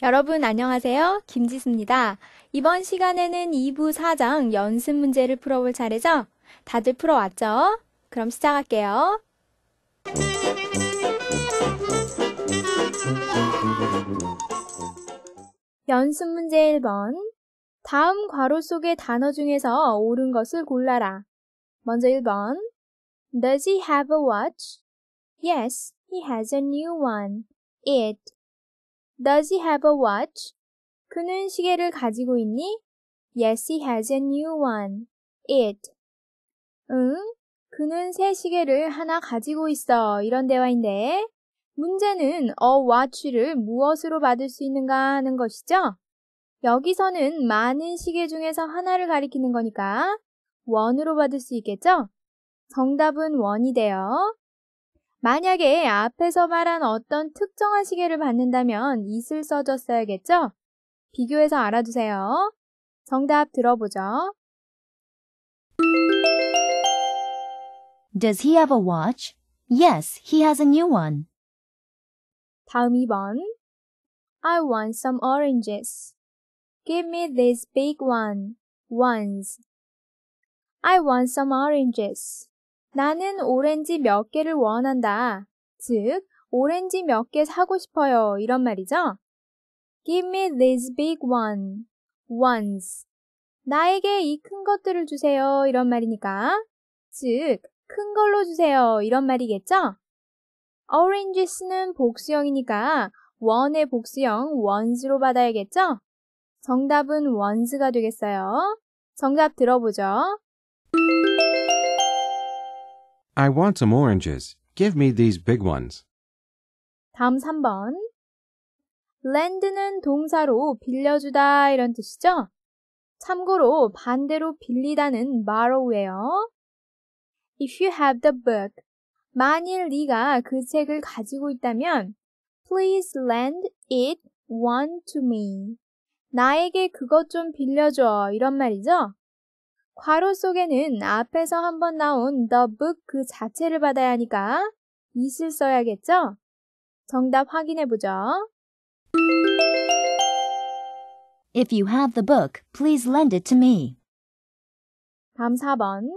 여러분 안녕하세요. 김지수입니다. 이번 시간에는 2부 4장 연습 문제를 풀어볼 차례죠? 다들 풀어왔죠? 그럼 시작할게요. 연습 문제 1번. 다음 괄호 속의 단어 중에서 옳은 것을 골라라. 먼저 1번. Does he have a watch? Yes, he has a new one. It Does he have a watch? 그는 시계를 가지고 있니? Yes, he has a new one. It. 응, 그는 새 시계를 하나 가지고 있어. 이런 대화인데 문제는 어 watch를 무엇으로 받을 수 있는가 하는 것이죠. 여기서는 많은 시계 중에서 하나를 가리키는 거니까 원으로 받을 수 있겠죠? 정답은 원이 돼요. 만약에 앞에서 말한 어떤 특정한 시계를 받는다면 이슬 써줬어야겠죠? 비교해서 알아두세요. 정답 들어보죠. Does he have a watch? Yes, he has a new one. 다음 2번. I want some oranges. Give me this big one. Once. I want some oranges. 나는 오렌지 몇 개를 원한다. 즉, 오렌지 몇 개 사고 싶어요. 이런 말이죠. Give me t h e s big one. o n e 나에게 이 큰 것들을 주세요. 이런 말이니까. 즉, 큰 걸로 주세요. 이런 말이겠죠? oranges는 복수형이니까 원의 복수형 o n e 로 받아야겠죠? 정답은 o n e 가 되겠어요. 정답 들어보죠. I want some oranges. Give me these big ones. 다음 3번. lend는 동사로 빌려주다 이런 뜻이죠? 참고로 반대로 빌리다는 borrow예요. If you have the book, 만일 네가 그 책을 가지고 있다면 please lend it one to me. 나에게 그것 좀 빌려줘 이런 말이죠? 괄호 속에는 앞에서 한번 나온 the book 그 자체를 받아야 하니까 이을 써야겠죠? 정답 확인해 보죠. If you have the book, please lend it to me. 다음 4번.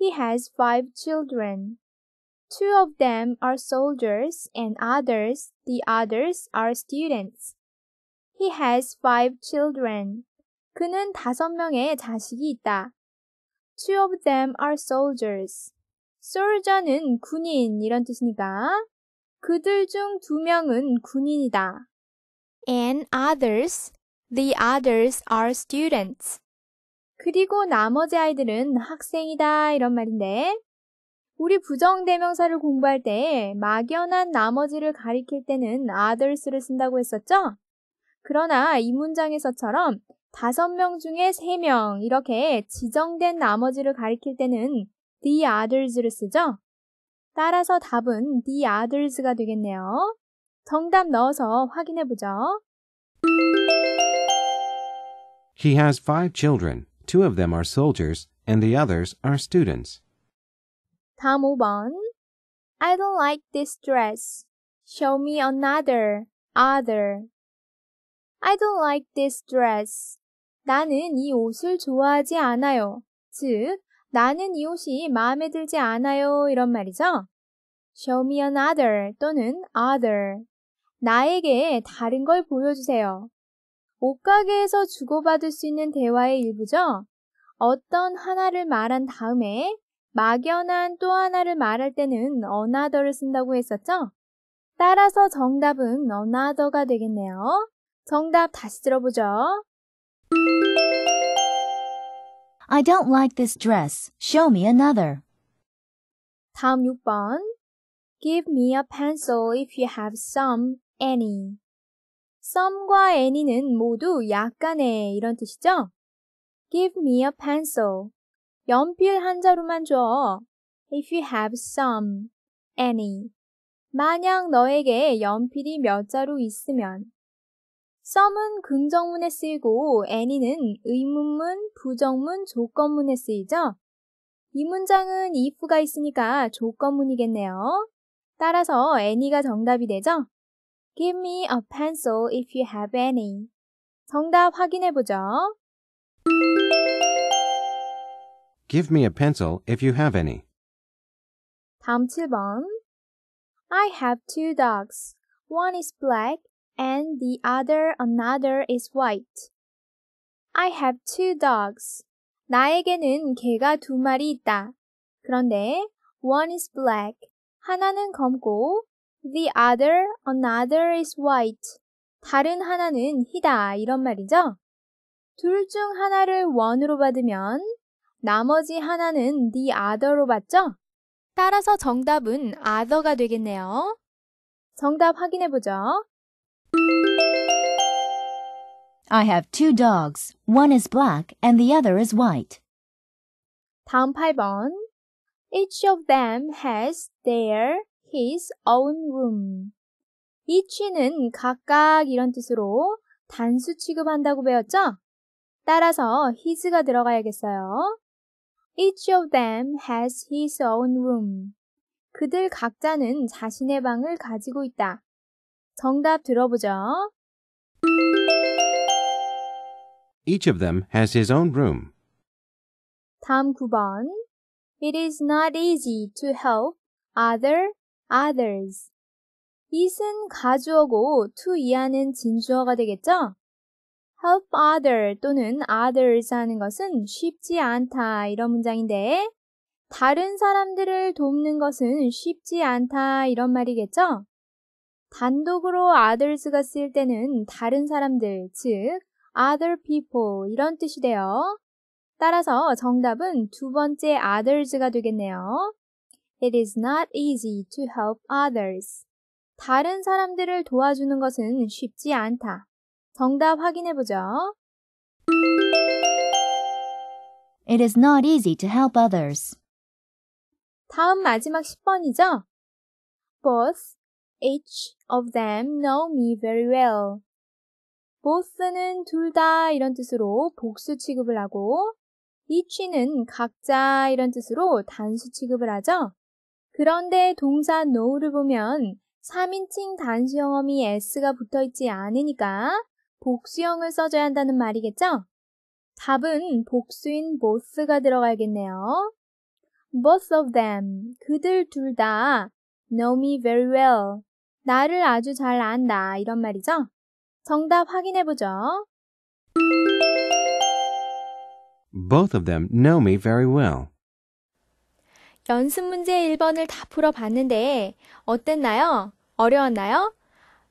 He has five children. Two of them are soldiers and others, the others are students. He has five children. 그는 다섯 명의 자식이 있다. Two of them are soldiers. soldier는 군인 이런 뜻이니까 그들 중 두 명은 군인이다. And others, the others are students. 그리고 나머지 아이들은 학생이다 이런 말인데 우리 부정대명사를 공부할 때 막연한 나머지를 가리킬 때는 others를 쓴다고 했었죠? 그러나 이 문장에서처럼 다섯 명 중에 세 명 이렇게 지정된 나머지를 가리킬 때는 the others를 쓰죠. 따라서 답은 the others가 되겠네요. 정답 넣어서 확인해 보죠. He has five children. Two of them are soldiers and the others are students. 다음 5번. I don't like this dress. Show me another. other. I don't like this dress. 나는 이 옷을 좋아하지 않아요. 즉, 나는 이 옷이 마음에 들지 않아요. 이런 말이죠. Show me another 또는 other. 나에게 다른 걸 보여주세요. 옷가게에서 주고받을 수 있는 대화의 일부죠. 어떤 하나를 말한 다음에 막연한 또 하나를 말할 때는 another를 쓴다고 했었죠? 따라서 정답은 another가 되겠네요. 정답 다시 들어보죠. I don't like this dress. Show me another. 다음 6번. Give me a pencil if you have some, any. some과 any는 모두 약간의 이런 뜻이죠? Give me a pencil. 연필 한 자루만 줘. If you have some, any. 만약 너에게 연필이 몇 자루 있으면 썸은 긍정문에 쓰이고 any는 의문문, 부정문, 조건문에 쓰이죠. 이 문장은 if가 있으니까 조건문이겠네요. 따라서 any가 정답이 되죠. Give me a pencil if you have any. 정답 확인해 보죠. Give me a pencil if you have any. 다음 7번. I have two dogs. One is black and the other another is white. I have two dogs. 나에게는 개가 두 마리 있다. 그런데 one is black. 하나는 검고 the other another is white. 다른 하나는 희다. 이런 말이죠. 둘 중 하나를 one으로 받으면 나머지 하나는 the other로 받죠? 따라서 정답은 other가 되겠네요. 정답 확인해 보죠. I have two dogs. One is black and the other is white. 다음 8번. Each of them has their, his own room. 이치는 각각 이런 뜻으로 단수 취급한다고 배웠죠? 따라서 his가 들어가야겠어요. Each of them has his own room. 그들 각자는 자신의 방을 가지고 있다. 정답 들어보죠. Each of them has his own room. 다음 9번. It is not easy to help other others. it은 가주어고 to 이하는 진주어가 되겠죠? help other 또는 others 하는 것은 쉽지 않다 이런 문장인데 다른 사람들을 돕는 것은 쉽지 않다 이런 말이겠죠? 단독으로 others가 쓰일 때는 다른 사람들, 즉 other people 이런 뜻이 돼요. 따라서 정답은 두 번째 others가 되겠네요. It is not easy to help others. 다른 사람들을 도와주는 것은 쉽지 않다. 정답 확인해 보죠. It is not easy to help others. 다음 마지막 10번이죠. Both each of them know me very well. both는 둘 다 이런 뜻으로 복수 취급을 하고 each는 각자 이런 뜻으로 단수 취급을 하죠. 그런데 동사 know를 보면 3인칭 단수형어미 s가 붙어 있지 않으니까 복수형을 써줘야 한다는 말이겠죠? 답은 복수인 both가 들어가겠네요. 야 Both of them, 그들 둘 다 know me very well, 나를 아주 잘 안다. 이런 말이죠. 정답 확인해 보죠. Both of them know me very well. 연습 문제 1번을 다 풀어봤는데 어땠나요? 어려웠나요?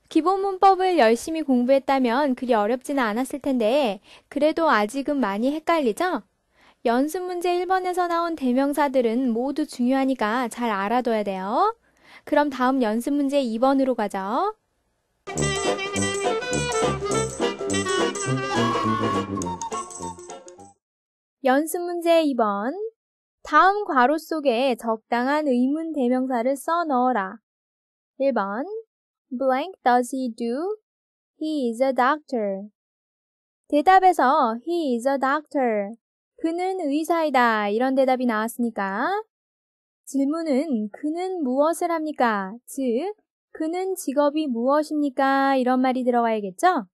기본 문법을 열심히 공부했다면 그리 어렵지는 않았을 텐데 그래도 아직은 많이 헷갈리죠? 연습 문제 1번에서 나온 대명사들은 모두 중요하니까 잘 알아둬야 돼요. 그럼 다음 연습 문제 2번으로 가죠. 연습 문제 2번. 다음 괄호 속에 적당한 의문 대명사를 써 넣어라. 1번. blank does he do? He is a doctor. 대답에서 he is a doctor. 그는 의사이다. 이런 대답이 나왔으니까 질문은 그는 무엇을 합니까? 즉, 그는 직업이 무엇입니까? 이런 말이 들어가야겠죠?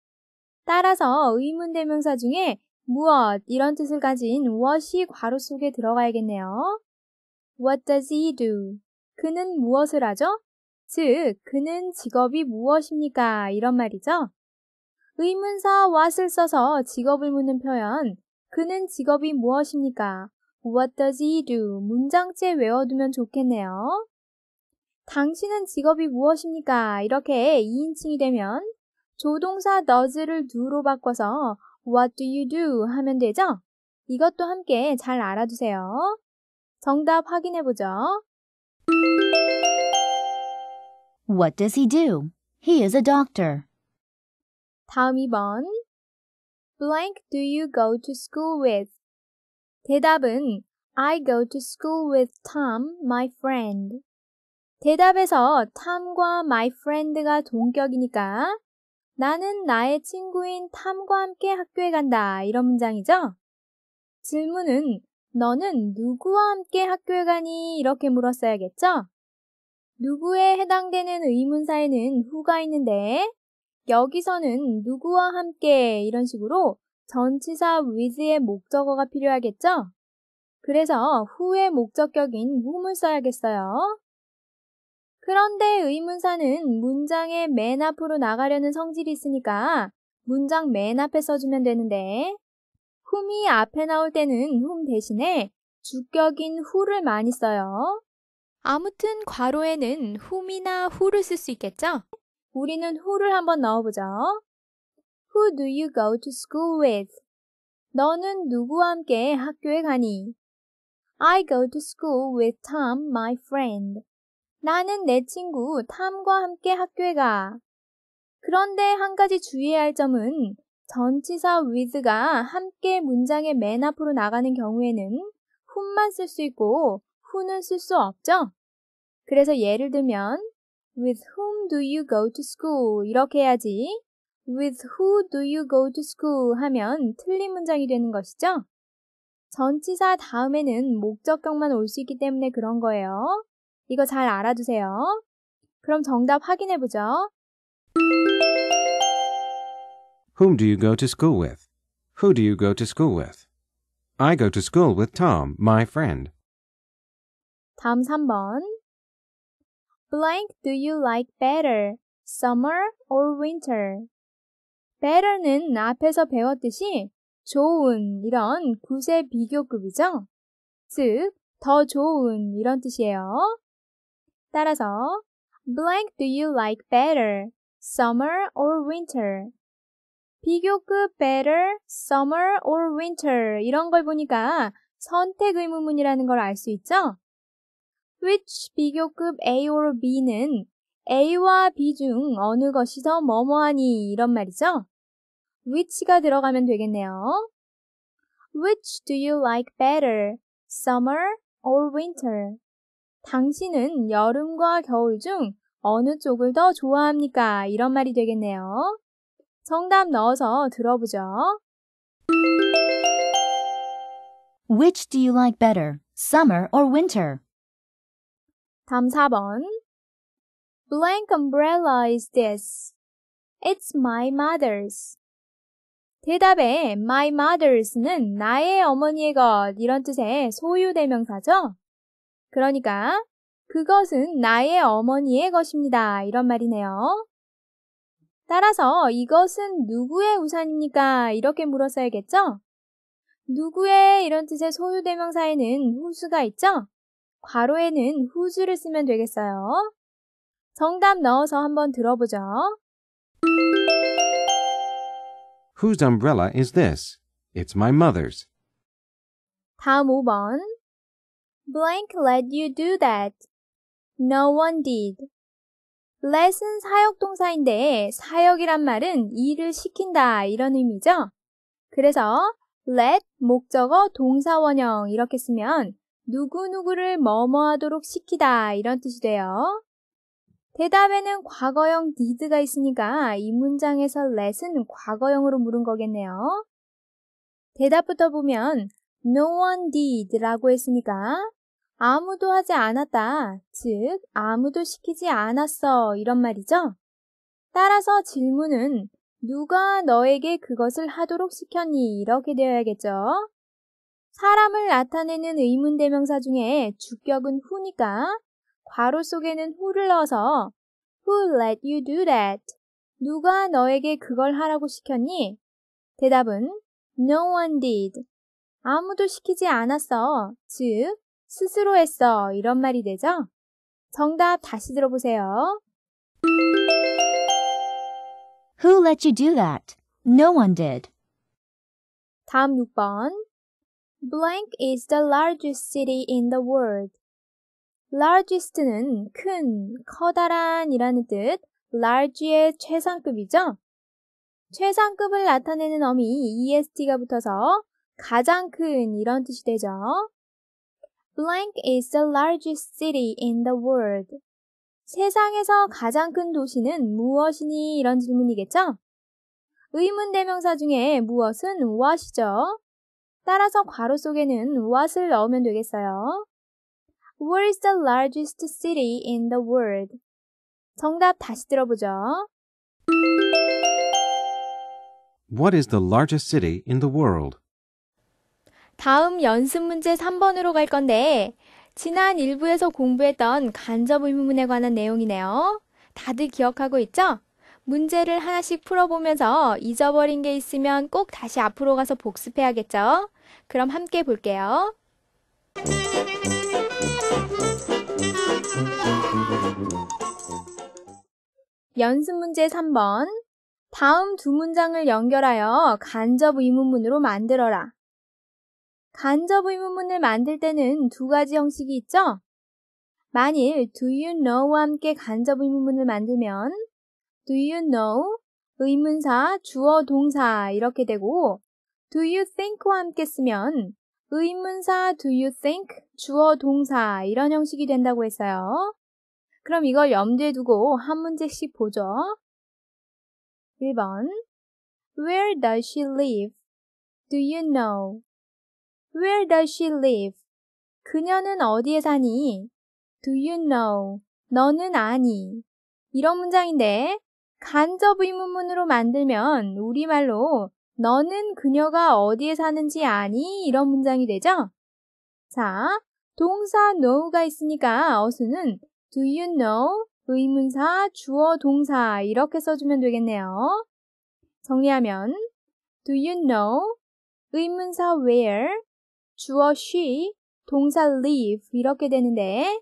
따라서 의문 대명사 중에 무엇 이런 뜻을 가진 what이 괄호 속에 들어가야겠네요. What does he do? 그는 무엇을 하죠? 즉, 그는 직업이 무엇입니까? 이런 말이죠. 의문사 what을 써서 직업을 묻는 표현, 그는 직업이 무엇입니까? What does he do? 문장째 외워두면 좋겠네요. 당신은 직업이 무엇입니까? 이렇게 2인칭이 되면 조동사 does를 do로 바꿔서 What do you do? 하면 되죠? 이것도 함께 잘 알아두세요. 정답 확인해 보죠. What does he do? He is a doctor. 다음 2번. Blank do you go to school with? 대답은 I go to school with Tom, my friend. 대답에서 Tom과 my friend가 동격이니까 나는 나의 친구인 탐과 함께 학교에 간다. 이런 문장이죠? 질문은 너는 누구와 함께 학교에 가니? 이렇게 물었어야겠죠? 누구에 해당되는 의문사에는 후가 있는데 여기서는 누구와 함께 이런 식으로 전치사 with의 목적어가 필요하겠죠? 그래서 후의 목적격인 whom을 써야겠어요. 그런데 의문사는 문장의 맨 앞으로 나가려는 성질이 있으니까 문장 맨 앞에 써주면 되는데 whom이 앞에 나올 때는 whom 대신에 주격인 who를 많이 써요. 아무튼 괄호에는 whom이나 who를 쓸 수 있겠죠? 우리는 who를 한번 넣어보죠. Who do you go to school with? 너는 누구와 함께 학교에 가니? I go to school with Tom, my friend. 나는 내 친구 탐과 함께 학교에 가. 그런데 한 가지 주의해야 할 점은 전치사 with가 함께 문장의 맨 앞으로 나가는 경우에는 whom만 쓸 수 있고 who는 쓸 수 없죠. 그래서 예를 들면 with whom do you go to school 이렇게 해야지 with who do you go to school 하면 틀린 문장이 되는 것이죠. 전치사 다음에는 목적격만 올 수 있기 때문에 그런 거예요. 이거 잘 알아두세요. 그럼 정답 확인해 보죠. Whom do you go to school with? Who do you go to school with? I go to school with Tom, my friend. 다음 3번. Blank do you like better, summer or winter? better는 앞에서 배웠듯이 좋은 이런 구세 비교급이죠. 즉, 더 좋은 이런 뜻이에요. 따라서 blank do you like better, summer or winter? 비교급 better, summer or winter 이런 걸 보니까 선택 의문문이라는 걸 알 수 있죠? which 비교급 A or B는 A와 B 중 어느 것이 더 뭐뭐하니 이런 말이죠? which가 들어가면 되겠네요. Which do you like better, summer or winter? 당신은 여름과 겨울 중 어느 쪽을 더 좋아합니까? 이런 말이 되겠네요. 정답 넣어서 들어보죠. Which do you like better, summer or winter? 다음 4번. Blank umbrella is this. It's my mother's. 대답에 my mother's,는 나의 어머니의 것 이런 뜻의 소유 대명사죠. 그러니까 그것은 나의 어머니의 것입니다. 이런 말이네요. 따라서 이것은 누구의 우산입니까? 이렇게 물었어야겠죠? 누구의 이런 뜻의 소유 대명사에는 후수가 있죠? 괄호에는 후수를 쓰면 되겠어요. 정답 넣어서 한번 들어보죠. Whose umbrella is this? It's my mother's. 다음 5번. Blank let you do that. No one did. let은 사역 동사인데 사역이란 말은 일을 시킨다 이런 의미죠. 그래서 let 목적어 동사 원형 이렇게 쓰면 누구누구를 뭐뭐하도록 시키다 이런 뜻이 돼요. 대답에는 과거형 did가 있으니까 이 문장에서 let은 과거형으로 물은 거겠네요. 대답부터 보면 no one did라고 했으니까 아무도 하지 않았다. 즉, 아무도 시키지 않았어. 이런 말이죠. 따라서 질문은 누가 너에게 그것을 하도록 시켰니? 이렇게 되어야겠죠. 사람을 나타내는 의문대명사 중에 주격은 후니까 바로 속에는 who를 넣어서 Who let you do that? 누가 너에게 그걸 하라고 시켰니? 대답은 No one did. 아무도 시키지 않았어. 즉, 스스로 했어. 이런 말이 되죠? 정답 다시 들어보세요. Who let you do that? No one did. 다음 6번. Blank is the largest city in the world. largest는 큰, 커다란이라는 뜻, large의 최상급이죠. 최상급을 나타내는 어미 est가 붙어서 가장 큰 이런 뜻이 되죠. Blank is the largest city in the world. 세상에서 가장 큰 도시는 무엇이니? 이런 질문이겠죠? 의문 대명사 중에 무엇은 what이죠. 따라서 괄호 속에는 what을 넣으면 되겠어요. w h e r is the largest city in the world? 정답 다시 들어보죠. What is the largest city in the world? 다음 연습 문제 3번으로 갈 건데 지난 1부에서 공부했던 간접 의문문에 관한 내용이네요. 다들 기억하고 있죠? 문제를 하나씩 풀어보면서 잊어버린 게 있으면 꼭 다시 앞으로 가서 복습해야겠죠? 그럼 함께 볼게요. 연습 문제 3번. 다음 두 문장을 연결하여 간접 의문문으로 만들어라. 간접 의문문을 만들 때는 두 가지 형식이 있죠? 만일 do you know와 함께 간접 의문문을 만들면 do you know 의문사 주어 동사 이렇게 되고 do you think와 함께 쓰면 의문사 do you think 주어 동사 이런 형식이 된다고 했어요. 그럼 이걸 염두에 두고 한 문제씩 보죠. 1번 Where does she live? Do you know? Where does she live? 그녀는 어디에 사니? Do you know? 너는 아니. 이런 문장인데 간접 의문문으로 만들면 우리말로 너는 그녀가 어디에 사는지 아니? 이런 문장이 되죠? 자, 동사 know가 있으니까 어수는 do you know? 의문사, 주어, 동사 이렇게 써주면 되겠네요. 정리하면 do you know? 의문사 where? 주어 she, 동사 live 이렇게 되는데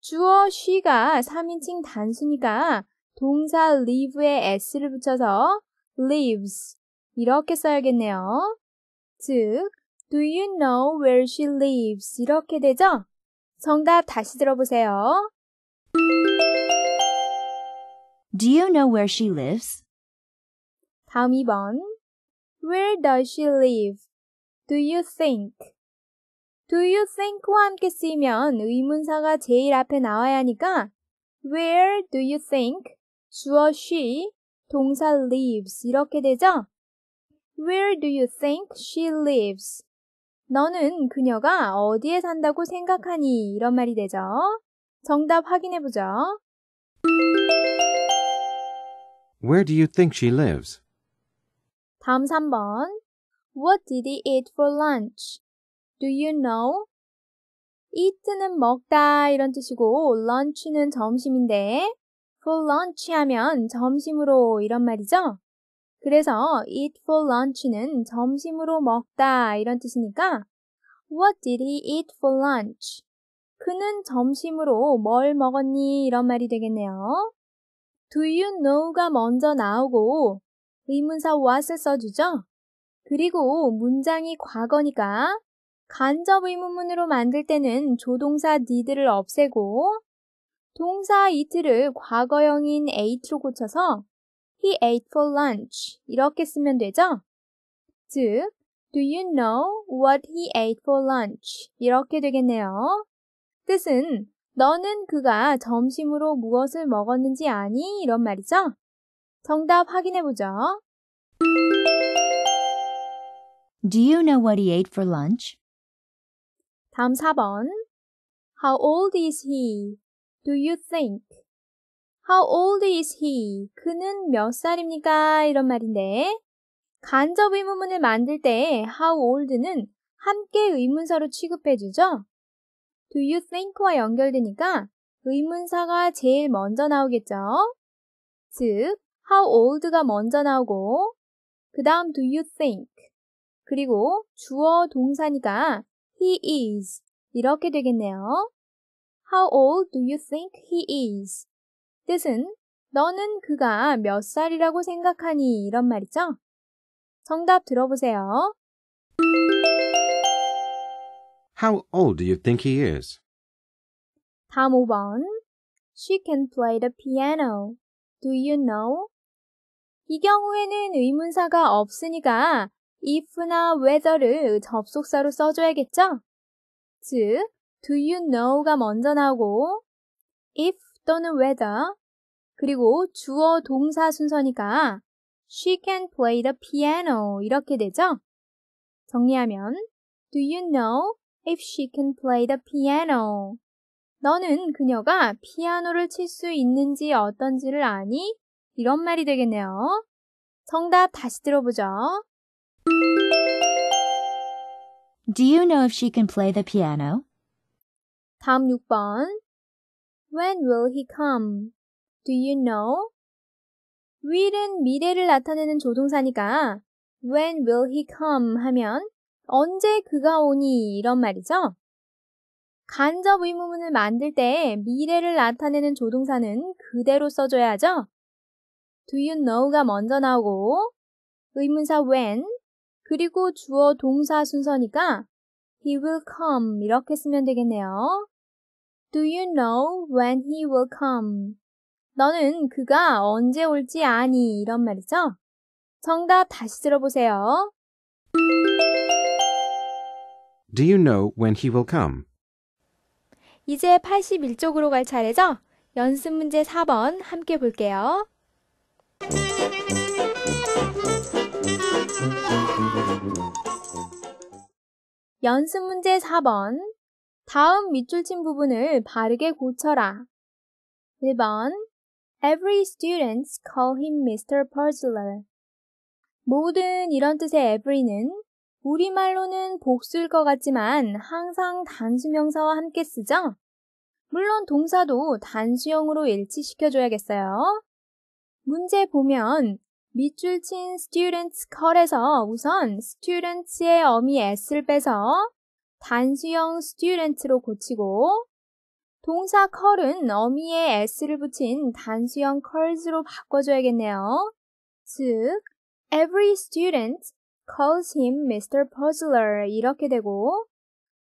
주어 she가 3인칭 단수니까 동사 live에 s를 붙여서 lives 이렇게 써야겠네요. 즉, Do you know where she lives? 이렇게 되죠? 정답 다시 들어보세요. Do you know where she lives? 다음 2번. Where does she live? Do you think? Do you think와 함께 쓰이면 의문사가 제일 앞에 나와야 하니까 Where do you think? 주어 she, 동사 lives 이렇게 되죠? Where do you think she lives? 너는 그녀가 어디에 산다고 생각하니? 이런 말이 되죠. 정답 확인해 보죠. Where do you think she lives? 다음 3번. What did he eat for lunch? Do you know? eat는 먹다 이런 뜻이고 lunch는 점심인데 for lunch 하면 점심으로 이런 말이죠. 그래서 eat for lunch는 점심으로 먹다 이런 뜻이니까 What did he eat for lunch? 그는 점심으로 뭘 먹었니? 이런 말이 되겠네요. Do you know가 먼저 나오고 의문사 what을 써주죠? 그리고 문장이 과거니까 간접 의문문으로 만들 때는 조동사 need를 없애고 동사 it를 과거형인 ate로 고쳐서 He ate for lunch. 이렇게 쓰면 되죠? 즉, Do you know what he ate for lunch? 이렇게 되겠네요. 뜻은 너는 그가 점심으로 무엇을 먹었는지 아니? 이런 말이죠. 정답 확인해 보죠. Do you know what he ate for lunch? 다음 4번. How old is he? Do you think? How old is he? 그는 몇 살입니까? 이런 말인데 간접 의문문을 만들 때 how old는 함께 의문사로 취급해 주죠. Do you think와 연결되니까 의문사가 제일 먼저 나오겠죠. 즉, how old가 먼저 나오고 그 다음 do you think 그리고 주어 동사니까 he is 이렇게 되겠네요. How old do you think he is? 뜻은 너는 그가 몇 살이라고 생각하니 이런 말이죠. 정답 들어보세요. How old do you think he is? 다음 5번. She can play the piano. Do you know? 이 경우에는 의문사가 없으니까 if나 whether를 접속사로 써줘야겠죠? 즉, do you know가 먼저 나오고 if 또는 whether 그리고 주어 동사 순서니까 she can play the piano 이렇게 되죠. 정리하면 Do you know if she can play the piano? 너는 그녀가 피아노를 칠 수 있는지 어떤지를 아니? 이런 말이 되겠네요. 정답 다시 들어보죠. Do you know if she can play the piano? 다음 6번. When will he come? Do you know? will은 미래를 나타내는 조동사니까 when will he come 하면 언제 그가 오니 이런 말이죠. 간접 의문문을 만들 때 미래를 나타내는 조동사는 그대로 써줘야 하죠. do you know가 먼저 나오고 의문사 when 그리고 주어 동사 순서니까 he will come 이렇게 쓰면 되겠네요. Do you know when he will come? 너는 그가 언제 올지 아니? 이런 말이죠. 정답 다시 들어보세요. Do you know when he will come? 이제 81쪽으로 갈 차례죠? 연습 문제 4번 함께 볼게요. 연습 문제 4번 다음 밑줄 친 부분을 바르게 고쳐라. 1번 Every students call him Mr. Puzzler. 모든 이런 뜻의 every는 우리말로는 복수일 것 같지만 항상 단수명사와 함께 쓰죠? 물론 동사도 단수형으로 일치시켜줘야겠어요. 문제 보면 밑줄 친 students call에서 우선 students의 어미 s를 빼서 단수형 student로 고치고 동사 curl은 어미에 s를 붙인 단수형 curls로 바꿔줘야겠네요. 즉, every student calls him Mr. Puzzler 이렇게 되고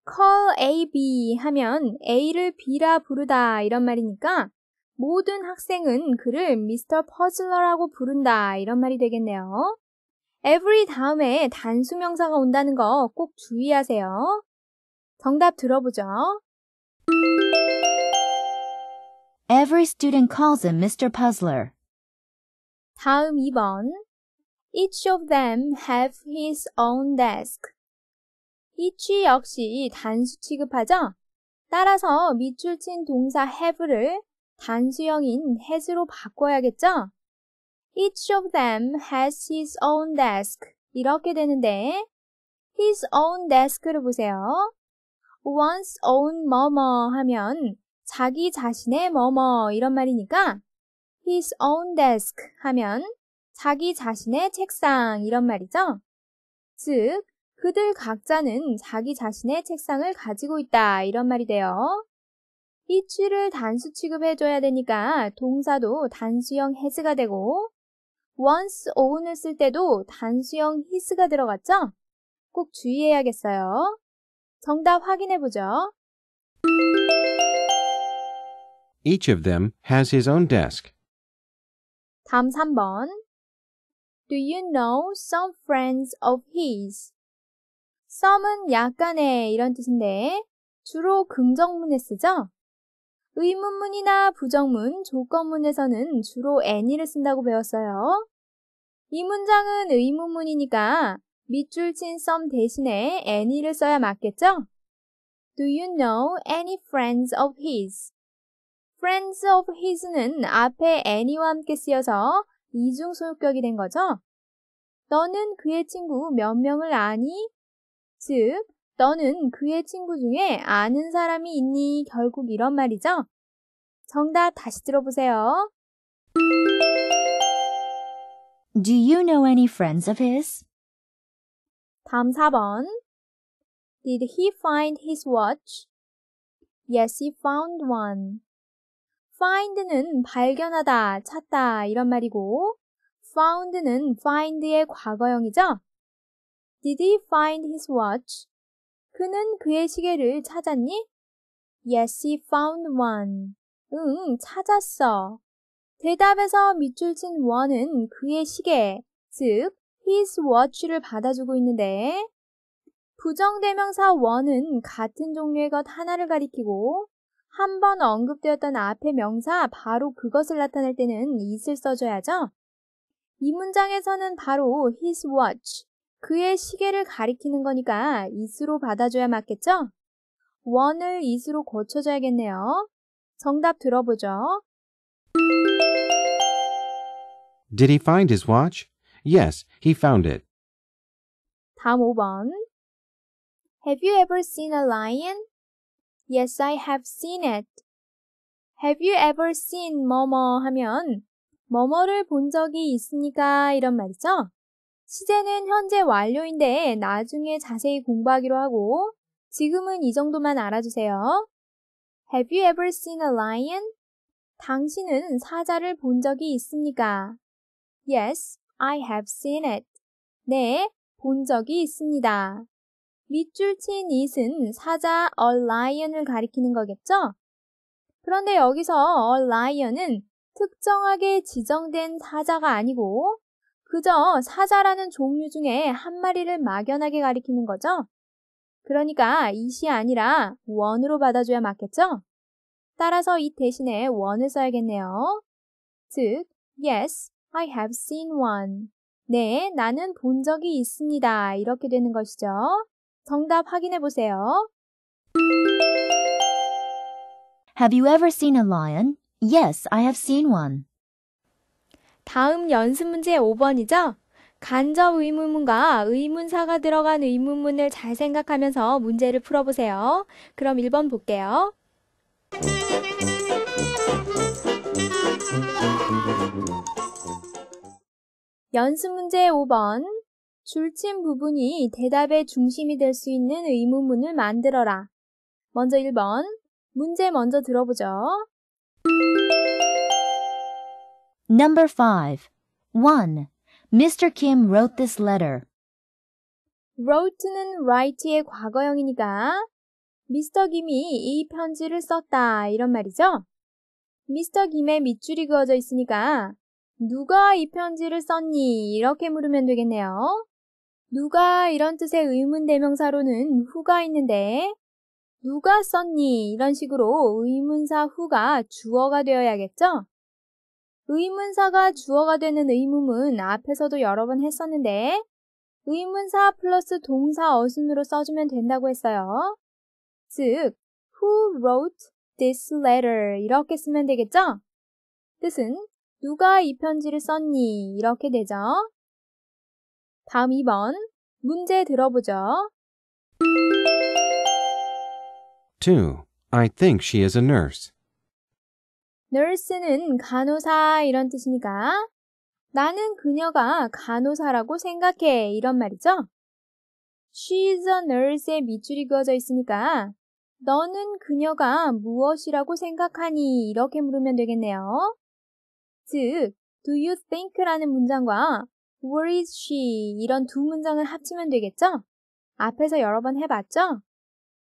call AB 하면 A를 B라 부르다 이런 말이니까 모든 학생은 그를 Mr. Puzzler라고 부른다 이런 말이 되겠네요. every 다음에 단수명사가 온다는 거 꼭 주의하세요. 정답 들어보죠. Every student calls him Mr. Puzzler. 다음 2번. Each of them have his own desk. each 역시 단수 취급하죠? 따라서 밑줄 친 동사 have를 단수형인 has로 바꿔야겠죠? Each of them has his own desk. 이렇게 되는데, his own desk를 보세요. one's own 뭐뭐 하면 자기 자신의 뭐뭐 이런 말이니까 his own desk 하면 자기 자신의 책상 이런 말이죠. 즉, 그들 각자는 자기 자신의 책상을 가지고 있다 이런 말이 돼요. 이 취를 단수 취급해줘야 되니까 동사도 단수형 has가 되고 once own을 쓸 때도 단수형 his가 들어갔죠? 꼭 주의해야겠어요. 정답 확인해 보죠. Each of them has his own desk. 다음 3번. Do you know some friends of his? some은 약간의 이런 뜻인데 주로 긍정문에 쓰죠. 의문문이나 부정문, 조건문에서는 주로 any를 쓴다고 배웠어요. 이 문장은 의문문이니까 밑줄 친 s 대신에 any를 써야 맞겠죠? Do you know any friends of his? friends of his는 앞에 any와 함께 쓰여서 이중 소유격이 된 거죠. 너는 그의 친구 몇 명을 아니? 즉, 너는 그의 친구 중에 아는 사람이 있니? 결국 이런 말이죠. 정답 다시 들어보세요. Do you know any friends of his? 다음 4번. Did he find his watch? Yes, he found one. find는 발견하다, 찾다 이런 말이고 found는 find의 과거형이죠. Did he find his watch? 그는 그의 시계를 찾았니? Yes, he found one. 응, 찾았어. 대답에서 밑줄 친 one은 그의 시계, 즉 his watch를 받아주고 있는데 부정대명사 one은 같은 종류의 것 하나를 가리키고 한번 언급되었던 앞의 명사 바로 그것을 나타낼 때는 it을 써줘야죠. 이 문장에서는 바로 his watch, 그의 시계를 가리키는 거니까 it으로 받아줘야 맞겠죠? one을 it으로 고쳐줘야겠네요. 정답 들어보죠. Did he find his watch? Yes, he found it. 다음 5번. Have you ever seen a lion? Yes, I have seen it. Have you ever seen 뭐뭐 하면 뭐뭐를 본 적이 있습니까? 이런 말이죠. 시제는 현재 완료인데 나중에 자세히 공부하기로 하고 지금은 이 정도만 알아주세요. Have you ever seen a lion? 당신은 사자를 본 적이 있습니까? Yes, I have seen it. 네, 본 적이 있습니다. 밑줄 친 it은 사자 a lion을 가리키는 거겠죠? 그런데 여기서 a lion은 특정하게 지정된 사자가 아니고 그저 사자라는 종류 중에 한 마리를 막연하게 가리키는 거죠. 그러니까 it이 아니라 원으로 받아줘야 맞겠죠? 따라서 이 대신에 원을 써야겠네요. 즉, yes, I have seen one. 네, 나는 본 적이 있습니다. 이렇게 되는 것이죠. 정답 확인해 보세요. Have you ever seen a lion? Yes, I have seen one. 다음 연습 문제 5번이죠? 간접 의문문과 의문사가 들어간 의문문을 잘 생각하면서 문제를 풀어보세요. 그럼 1번 볼게요. 연습 문제 5번. 줄친 부분이 대답의 중심이 될 수 있는 의문문을 만들어라. 먼저 1번. 문제 먼저 들어보죠. Number 5. 1. Mr. Kim wrote this letter. wrote는 write의 과거형이니까 미스터 김이 이 편지를 썼다 이런 말이죠. 미스터 김의 밑줄이 그어져 있으니까 누가 이 편지를 썼니? 이렇게 물으면 되겠네요. 누가 이런 뜻의 의문 대명사로는 후가 있는데 누가 썼니? 이런 식으로 의문사 후가 주어가 되어야겠죠? 의문사가 주어가 되는 의문문 앞에서도 여러 번 했었는데 의문사 플러스 동사 어순으로 써주면 된다고 했어요. 즉, who wrote this letter 이렇게 쓰면 되겠죠? 뜻은 누가 이 편지를 썼니? 이렇게 되죠. 다음 2번 문제 들어보죠. 2. I think she is a nurse. nurse는 간호사 이런 뜻이니까 나는 그녀가 간호사라고 생각해 이런 말이죠. She's a nurse의 밑줄이 그어져 있으니까 너는 그녀가 무엇이라고 생각하니 이렇게 물으면 되겠네요. 즉, do you think 라는 문장과 where is she 이런 두 문장을 합치면 되겠죠? 앞에서 여러 번 해봤죠?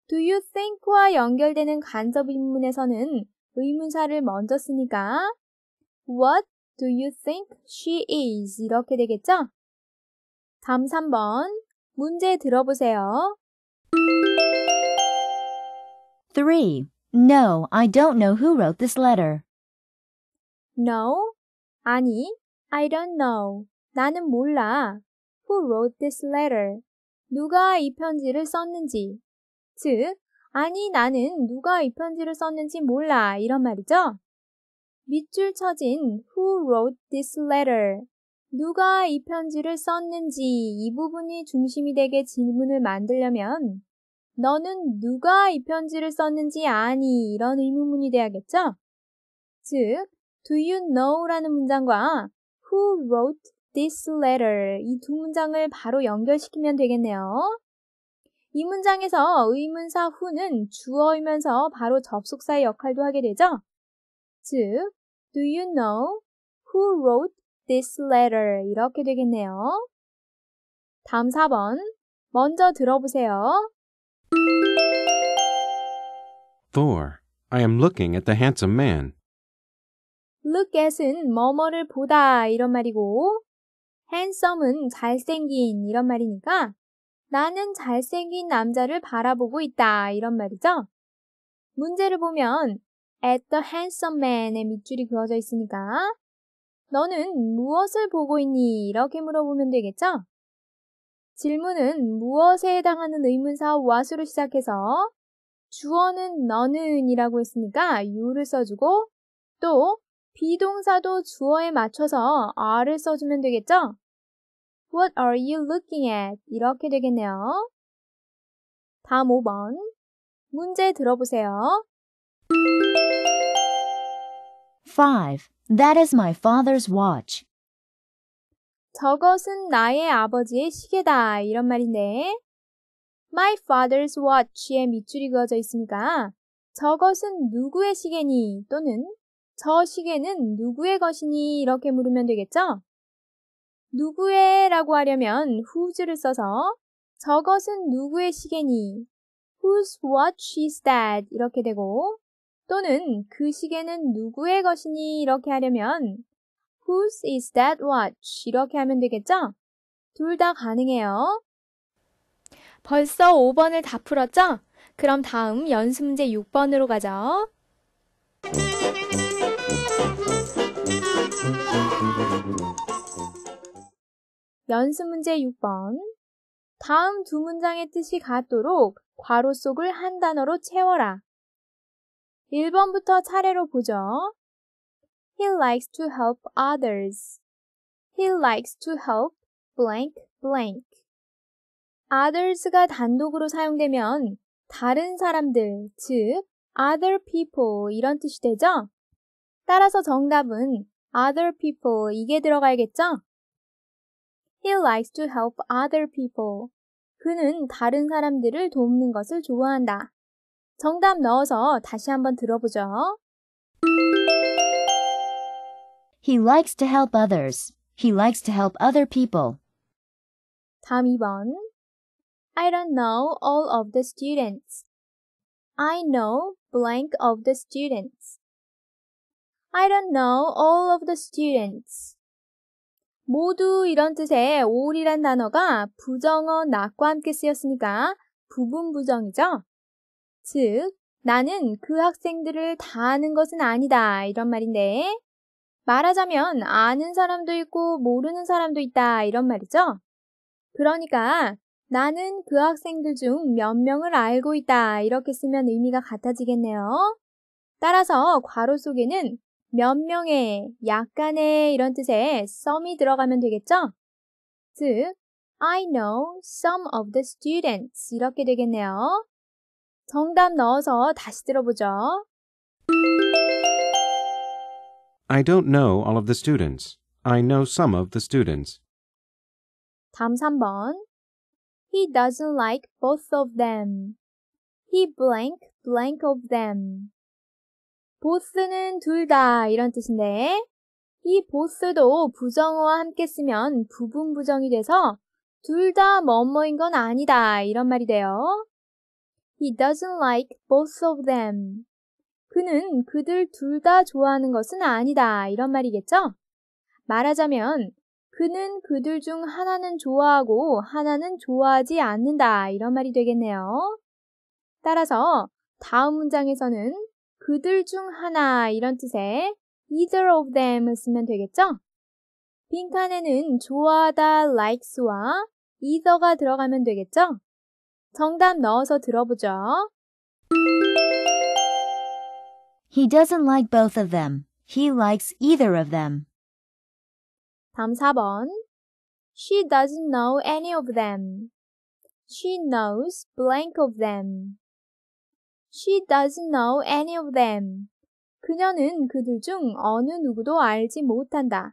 do you think와 연결되는 간접 의문에서는 의문사를 먼저 쓰니까 what do you think she is 이렇게 되겠죠? 다음 3번 문제 들어보세요. 3. No, I don't know who wrote this letter. No. 아니, I don't know. 나는 몰라. Who wrote this letter? 누가 이 편지를 썼는지. 즉, 아니, 나는 누가 이 편지를 썼는지 몰라. 이런 말이죠. 밑줄 쳐진 Who wrote this letter? 누가 이 편지를 썼는지 이 부분이 중심이 되게 질문을 만들려면 너는 누가 이 편지를 썼는지 아니 이런 의문문이 돼야겠죠? 즉, Do you know? 라는 문장과 Who wrote this letter? 이 두 문장을 바로 연결시키면 되겠네요. 이 문장에서 의문사 who는 주어이면서 바로 접속사의 역할도 하게 되죠. 즉, Do you know who wrote this letter? 이렇게 되겠네요. 다음 4번. 먼저 들어보세요. Thor, I am looking at the handsome man. look at은 뭐뭐를 보다 이런 말이고 handsome은 잘생긴 이런 말이니까 나는 잘생긴 남자를 바라보고 있다 이런 말이죠. 문제를 보면 at the handsome man의 밑줄이 그어져 있으니까 너는 무엇을 보고 있니? 이렇게 물어보면 되겠죠? 질문은 무엇에 해당하는 의문사 what으로 시작해서 주어는 너는 이라고 했으니까 you를 써주고 또 비동사도 주어에 맞춰서 are를 써주면 되겠죠? What are you looking at? 이렇게 되겠네요. 다음 5번. 문제 들어보세요. 5. That is my father's watch. 저것은 나의 아버지의 시계다. 이런 말인데, my father's watch에 밑줄이 그어져 있으니까, 저것은 누구의 시계니 또는 저 시계는 누구의 것이니? 이렇게 물으면 되겠죠? 누구의 라고 하려면 whose를 써서 저것은 누구의 시계니? Whose watch is that? 이렇게 되고 또는 그 시계는 누구의 것이니? 이렇게 하려면 Whose is that watch? 이렇게 하면 되겠죠? 둘 다 가능해요. 벌써 5번을 다 풀었죠? 그럼 다음 연습 문제 6번으로 가죠. 연습 문제 6번. 다음 두 문장의 뜻이 같도록 괄호 속을 한 단어로 채워라. 1번부터 차례로 보죠. He likes to help others. He likes to help blank blank. others가 단독으로 사용되면 다른 사람들, 즉 other people 이런 뜻이 되죠? 따라서 정답은 other people 이게 들어가야겠죠? He likes to help other people. 그는 다른 사람들을 돕는 것을 좋아한다. 정답 넣어서 다시 한번 들어보죠. He likes to help others. He likes to help other people. 다음 2번. I don't know all of the students. I know blank of the students. I don't know all of the students. 모두 이런 뜻의 all이란 단어가 부정어 not과 함께 쓰였으니까 부분 부정이죠. 즉, 나는 그 학생들을 다 아는 것은 아니다. 이런 말인데, 말하자면 아는 사람도 있고 모르는 사람도 있다. 이런 말이죠. 그러니까 나는 그 학생들 중 몇 명을 알고 있다. 이렇게 쓰면 의미가 같아지겠네요. 따라서 괄호 속에는 몇 명의, 약간의 이런 뜻에 some이 들어가면 되겠죠? 즉, I know some of the students 이렇게 되겠네요. 정답 넣어서 다시 들어보죠. I don't know all of the students. I know some of the students. 다음 3번. He doesn't like both of them. He blank blank of them. 보스는 둘 다 이런 뜻인데 이 보스도 부정어와 함께 쓰면 부분 부정이 돼서 둘 다 뭐뭐인 건 아니다 이런 말이 돼요. He doesn't like both of them. 그는 그들 둘 다 좋아하는 것은 아니다 이런 말이겠죠? 말하자면 그는 그들 중 하나는 좋아하고 하나는 좋아하지 않는다 이런 말이 되겠네요. 따라서 다음 문장에서는 그들 중 하나 이런 뜻의 either of them 쓰면 되겠죠? 빈칸에는 좋아하다 likes와 either가 들어가면 되겠죠? 정답 넣어서 들어보죠. He doesn't like both of them. He likes either of them. 다음 4번. She doesn't know any of them. She knows blank of them. She doesn't know any of them. 그녀는 그들 중 어느 누구도 알지 못한다.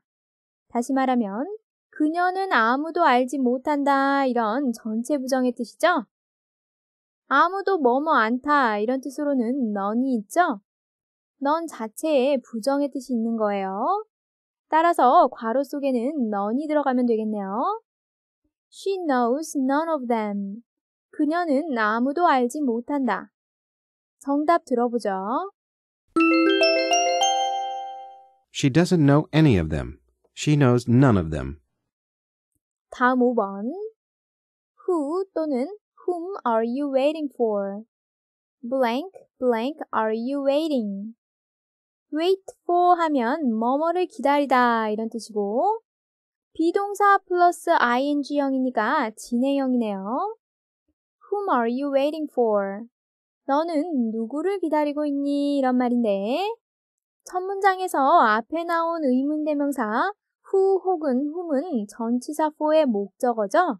다시 말하면, 그녀는 아무도 알지 못한다. 이런 전체 부정의 뜻이죠? 아무도 뭐뭐 안다. 이런 뜻으로는 n o 넌이 있죠? none 자체에 부정의 뜻이 있는 거예요. 따라서 괄호 속에는 n n o e 이 들어가면 되겠네요. She knows none of them. 그녀는 아무도 알지 못한다. 정답 들어보죠. She doesn't know any of them. She knows none of them. 다음 5번. Who 또는 whom are you waiting for? blank blank are you waiting? wait for 하면 뭐뭐를 기다리다 이런 뜻이고 비동사 플러스 ing형이니까 진행형이네요. whom are you waiting for? 너는 누구를 기다리고 있니? 이런 말인데, 첫 문장에서 앞에 나온 의문대명사 후 혹은 whom은 전치사포의 목적어죠.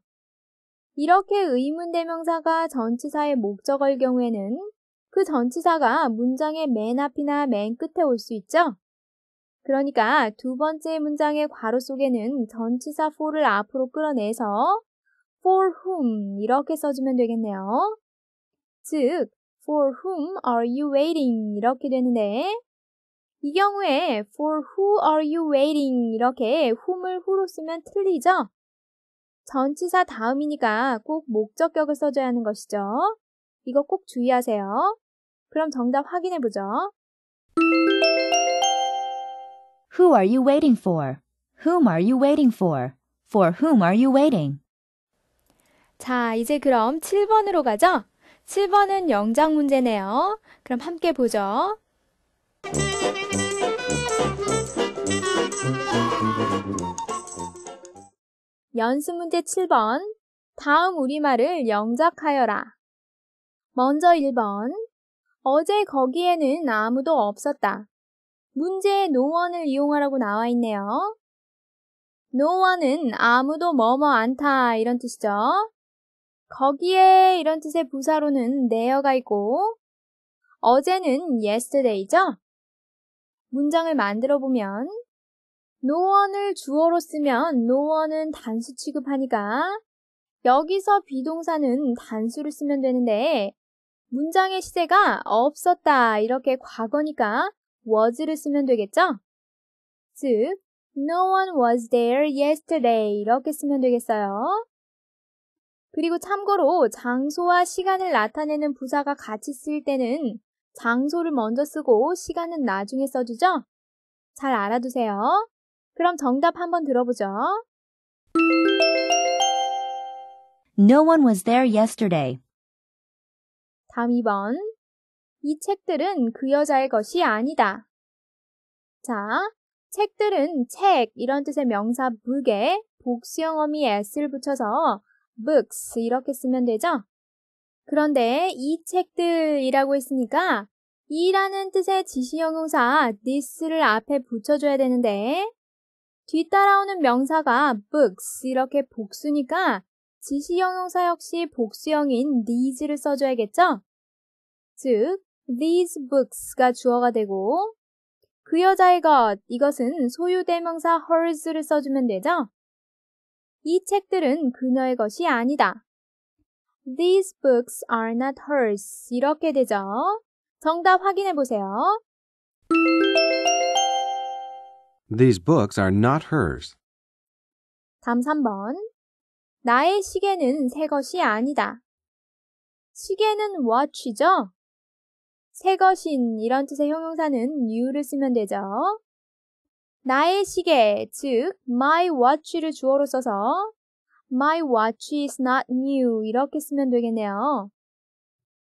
이렇게 의문대명사가 전치사의 목적어일 경우에는 그 전치사가 문장의 맨 앞이나 맨 끝에 올 수 있죠. 그러니까 두 번째 문장의 괄호 속에는 전치사 for를 앞으로 끌어내서 for whom 이렇게 써주면 되겠네요. 즉, for whom are you waiting? 이렇게 되는데 이 경우에 for who are you waiting? 이렇게 whom을 who로 쓰면 틀리죠? 전치사 다음이니까 꼭 목적격을 써줘야 하는 것이죠. 이거 꼭 주의하세요. 그럼 정답 확인해 보죠. Who are you waiting for? Whom are you waiting for? For whom are you waiting? 자, 이제 그럼 7번으로 가죠. 7번은 영장 문제네요. 그럼 함께 보죠. 연습 문제 7번. 다음 우리말을 영작하여라. 먼저 1번. 어제 거기에는 아무도 없었다. 문제의 노원을 이용하라고 나와 있네요. 노원은 아무도 뭐뭐 않다 이런 뜻이죠. 거기에 이런 뜻의 부사로는 there가 있고 어제는 yesterday죠? 문장을 만들어 보면 no one을 주어로 쓰면 no one은 단수 취급하니까 여기서 비동사는 단수를 쓰면 되는데 문장의 시제가 없었다 이렇게 과거니까 was를 쓰면 되겠죠? 즉 no one was there yesterday 이렇게 쓰면 되겠어요. 그리고 참고로 장소와 시간을 나타내는 부사가 같이 쓸 때는 장소를 먼저 쓰고 시간은 나중에 써주죠? 잘 알아두세요. 그럼 정답 한번 들어보죠. No one was there yesterday. 다음 2번. 이 책들은 그 여자의 것이 아니다. 자, 책들은 책 이런 뜻의 명사 북에 복수형어미 s를 붙여서 books 이렇게 쓰면 되죠? 그런데 이 책들이라고 했으니까 이라는 뜻의 지시형용사 this를 앞에 붙여줘야 되는데 뒤따라오는 명사가 books 이렇게 복수니까 지시형용사 역시 복수형인 these를 써줘야겠죠? 즉, these books가 주어가 되고 그 여자의 것, 이것은 소유대명사 hers를 써주면 되죠? 이 책들은 그녀의 것이 아니다. These books are not hers. 이렇게 되죠. 정답 확인해 보세요. These books are not hers. 다음 3번. 나의 시계는 새 것이 아니다. 시계는 watch죠? 새 것인 이런 뜻의 형용사는 new를 쓰면 되죠. 나의 시계, 즉 my watch를 주어로 써서 my watch is not new 이렇게 쓰면 되겠네요.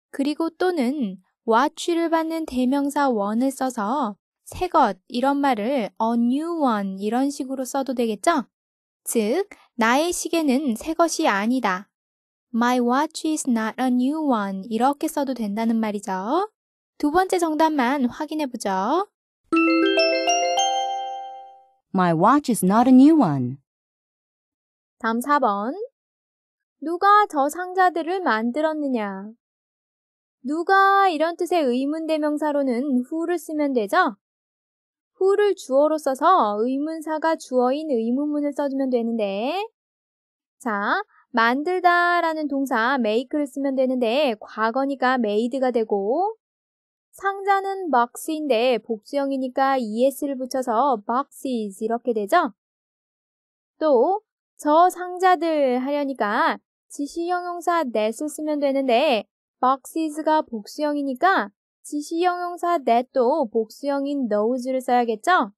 그리고 또는 watch를 받는 대명사 one을 써서 새것 이런 말을 a new one 이런 식으로 써도 되겠죠? 즉, 나의 시계는 새 것이 아니다. My watch is not a new one. 이렇게 써도 된다는 말이죠. 두 번째 정답만 확인해 보죠. My watch is not a new one. 다음 4번. 누가 저 상자들을 만들었느냐? 누가 이런 뜻의 의문대명사로는 who를 쓰면 되죠? who를 주어로 써서 의문사가 주어인 의문문을 써주면 되는데 자, 만들다 라는 동사 make를 쓰면 되는데 과거니까 made가 되고 상자는 box인데 복수형이니까 es를 붙여서 boxes 이렇게 되죠. 또 저 상자들 하려니까 지시형용사 that을 쓰면 되는데 boxes가 복수형이니까 지시형용사 that도 복수형인 those를 써야겠죠.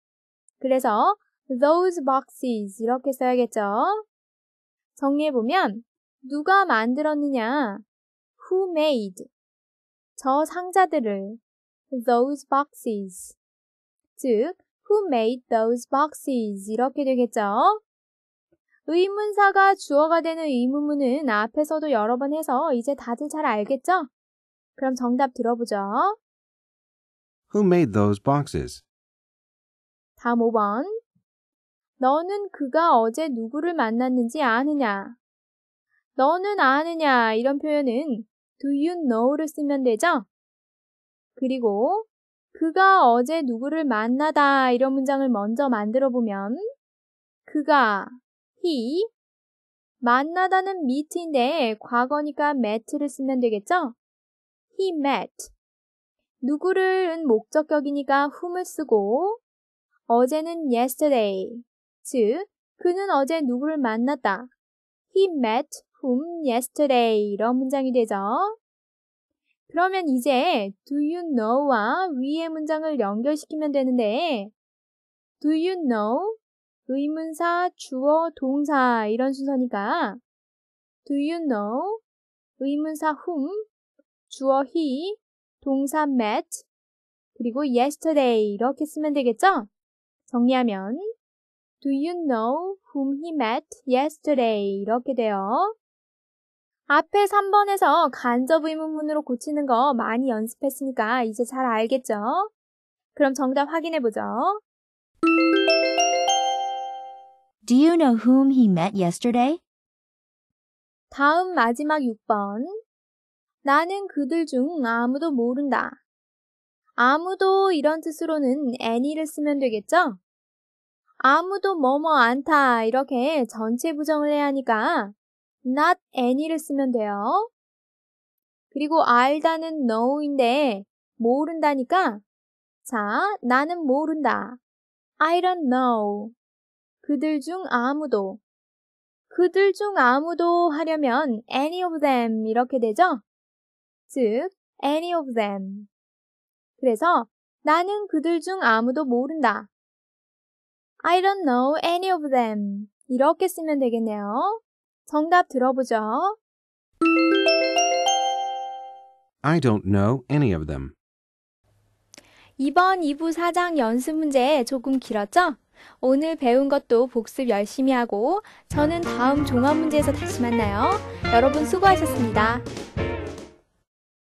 그래서 those boxes 이렇게 써야겠죠. 정리해보면 누가 만들었느냐? Who made? 저 상자들을 those boxes. 즉, who made those boxes? 이렇게 되겠죠? 의문사가 주어가 되는 의문문은 앞에서도 여러 번 해서 이제 다들 잘 알겠죠? 그럼 정답 들어보죠. Who made those boxes? 다음 5번. 너는 그가 어제 누구를 만났는지 아느냐? 너는 아느냐? 이런 표현은 do you know를 쓰면 되죠? 그리고 그가 어제 누구를 만나다 이런 문장을 먼저 만들어 보면 그가 he 만나다는 meet인데 과거니까 met를 쓰면 되겠죠? he met 누구를은 목적격이니까 whom을 쓰고 어제는 yesterday 즉 그는 어제 누구를 만났다 he met whom yesterday 이런 문장이 되죠. 그러면 이제 do you know와 위의 문장을 연결시키면 되는데 do you know 의문사, 주어, 동사 이런 순서니까 do you know 의문사 whom 주어 he 동사 met 그리고 yesterday 이렇게 쓰면 되겠죠? 정리하면 Do you know whom he met yesterday? 이렇게 돼요. 앞에 3번에서 간접 의문문으로 고치는 거 많이 연습했으니까 이제 잘 알겠죠? 그럼 정답 확인해 보죠. Do you know whom he met yesterday? 다음 마지막 6번. 나는 그들 중 아무도 모른다. 아무도 이런 뜻으로는 any를 쓰면 되겠죠? 아무도 뭐뭐 않다 이렇게 전체 부정을 해야 하니까 not any를 쓰면 돼요. 그리고 알다는 know인데 모른다니까 자, 나는 모른다. I don't know. 그들 중 아무도. 그들 중 아무도 하려면 any of them 이렇게 되죠? 즉, any of them. 그래서 나는 그들 중 아무도 모른다. I don't know any of them. 이렇게 쓰면 되겠네요. 정답 들어보죠. I don't know any of them. 이번 2부 사장 연습 문제 조금 길었죠? 오늘 배운 것도 복습 열심히 하고 저는 다음 종합 문제에서 다시 만나요. 여러분 수고하셨습니다.